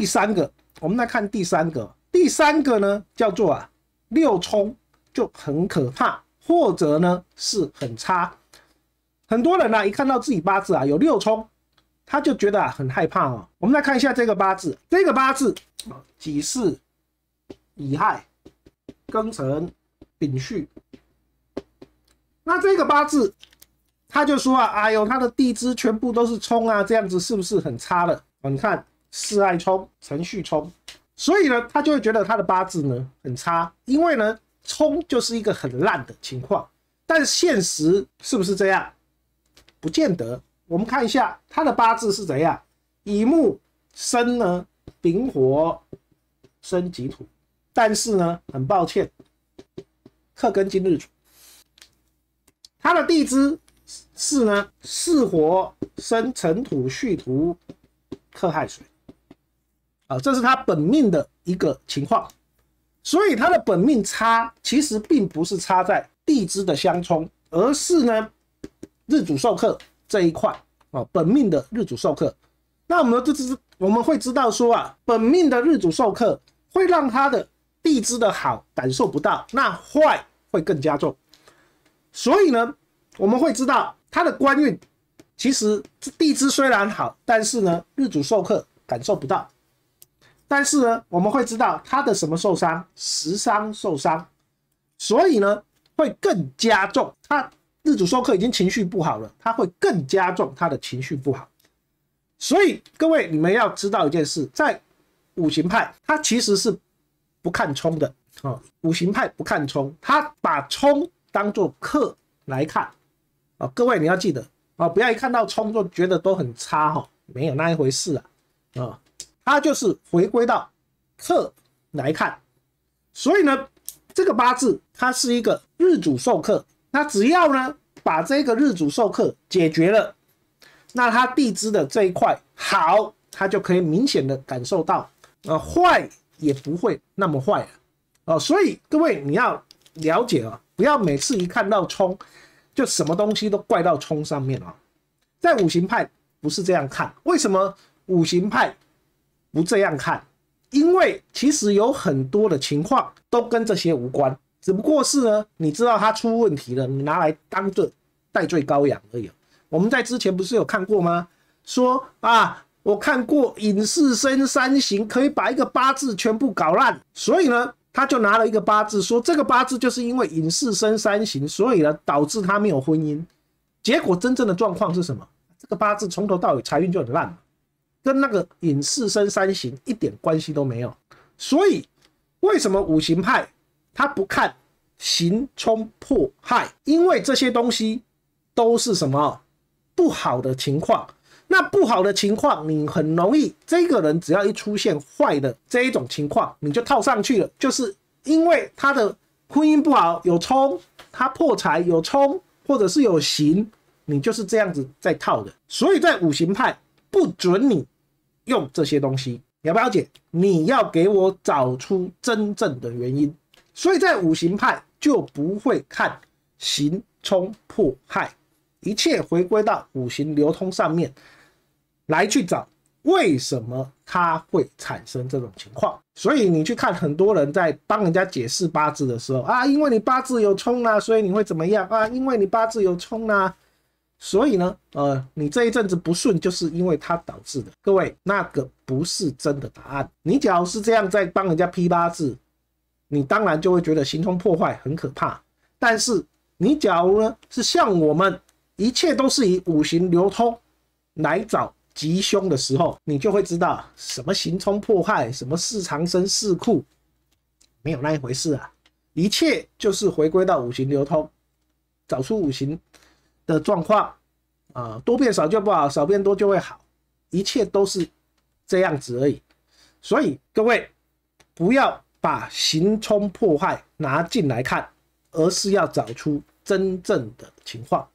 第三个，我们来看第三个。第三个呢，叫做啊六冲，就很可怕，或者呢是很差。很多人呢，一看到自己八字啊有六冲，他就觉得啊很害怕哦。我们来看一下这个八字，这个八字啊己巳、乙亥、庚辰、丙戌。那这个八字，他就说啊，哎呦，他的地支全部都是冲啊，这样子是不是很差了？哦，你看。四爱冲，辰戌冲，所以呢，他就会觉得他的八字呢很差，因为呢，冲就是一个很烂的情况。但现实是不是这样？不见得。我们看一下他的八字是怎样：乙木生呢，丙火生己土，但是呢，很抱歉，克根今日土。他的地支是呢，巳火生辰土，戌土克亥水。啊，这是他本命的一个情况，所以他的本命差其实并不是差在地支的相冲，而是呢日主受克这一块啊。本命的日主受克，那我们这知我们会知道说啊，本命的日主受克会让他的地支的好感受不到，那坏会更加重。所以呢，我们会知道他的官运其实地支虽然好，但是呢日主受克感受不到。但是呢，我们会知道他的什么受伤，食伤受伤，所以呢会更加重。他日主受客已经情绪不好了，他会更加重他的情绪不好。所以各位你们要知道一件事，在五行派，它其实是不看冲的啊。五行派不看冲，他把冲当做克来看啊。各位你要记得啊，不要一看到冲就觉得都很差哈，没有那一回事啊，啊。它就是回归到克来看，所以呢，这个八字它是一个日主受克，那只要呢把这个日主受克解决了，那它地支的这一块好，它就可以明显的感受到，呃，坏也不会那么坏了，哦，所以各位你要了解啊，不要每次一看到冲，就什么东西都怪到冲上面啊，在五行派不是这样看，为什么五行派？不这样看，因为其实有很多的情况都跟这些无关，只不过是呢，你知道他出问题了，你拿来当做待罪羔羊而已。我们在之前不是有看过吗？说啊，我看过隐士身三行可以把一个八字全部搞烂，所以呢，他就拿了一个八字说这个八字就是因为隐士身三行，所以呢导致他没有婚姻。结果真正的状况是什么？这个八字从头到尾财运就很烂跟那个隐士身三行一点关系都没有，所以为什么五行派他不看行冲破害？因为这些东西都是什么不好的情况。那不好的情况，你很容易，这个人只要一出现坏的这一种情况，你就套上去了。就是因为他的婚姻不好有冲，他破财有冲，或者是有刑，你就是这样子在套的。所以在五行派。不准你用这些东西，了要不要解？你要给我找出真正的原因。所以在五行派就不会看刑冲破害，一切回归到五行流通上面来去找为什么它会产生这种情况。所以你去看很多人在帮人家解释八字的时候啊，因为你八字有冲啊，所以你会怎么样啊？因为你八字有冲啊。所以呢，呃，你这一阵子不顺，就是因为它导致的。各位，那个不是真的答案。你假如是这样在帮人家批八字，你当然就会觉得行冲破坏很可怕。但是你假如呢，是像我们，一切都是以五行流通来找吉凶的时候，你就会知道什么行冲破坏，什么四长生四库，没有那一回事啊。一切就是回归到五行流通，找出五行。的状况啊，多变少就不好，少变多就会好，一切都是这样子而已。所以各位不要把行冲破坏拿进来看，而是要找出真正的情况。